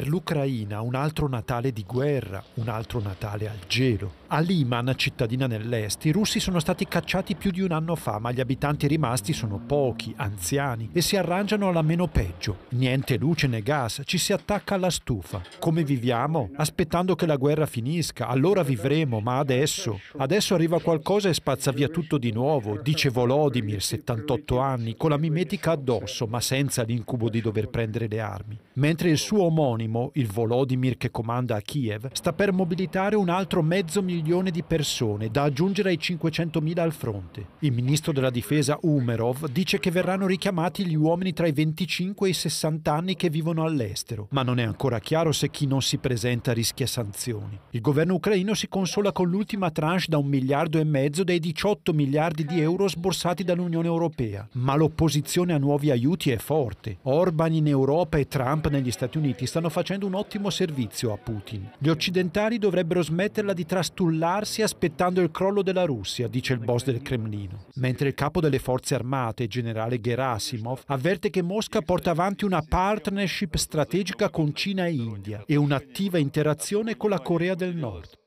per l'Ucraina un altro Natale di guerra, un altro Natale al gelo. A Liman, cittadina nell'est, i russi sono stati cacciati più di un anno fa, ma gli abitanti rimasti sono pochi, anziani, e si arrangiano alla meno peggio. Niente luce né gas, ci si attacca alla stufa. Come viviamo? Aspettando che la guerra finisca, allora vivremo, ma adesso? Adesso arriva qualcosa e spazza via tutto di nuovo, dice Volodymyr, 78 anni, con la mimetica addosso, ma senza l'incubo di dover prendere le armi. Mentre il suo omonimo Geronimo, il Volodymyr che comanda a Kiev, sta per mobilitare un altro mezzo milione di persone da aggiungere ai 500.000 al fronte. Il ministro della difesa Umerov dice che verranno richiamati gli uomini tra i 25 e i 60 anni che vivono all'estero, ma non è ancora chiaro se chi non si presenta rischia sanzioni. Il governo ucraino si consola con l'ultima tranche da un miliardo e mezzo dei 18 miliardi di euro sborsati dall'Unione Europea, ma l'opposizione a nuovi aiuti è forte. Orban in Europa e Trump negli Stati Uniti stanno facendo facendo un ottimo servizio a Putin. Gli occidentali dovrebbero smetterla di trastullarsi aspettando il crollo della Russia, dice il boss del Cremlino. Mentre il capo delle forze armate, generale Gerasimov, avverte che Mosca porta avanti una partnership strategica con Cina e India e un'attiva interazione con la Corea del Nord.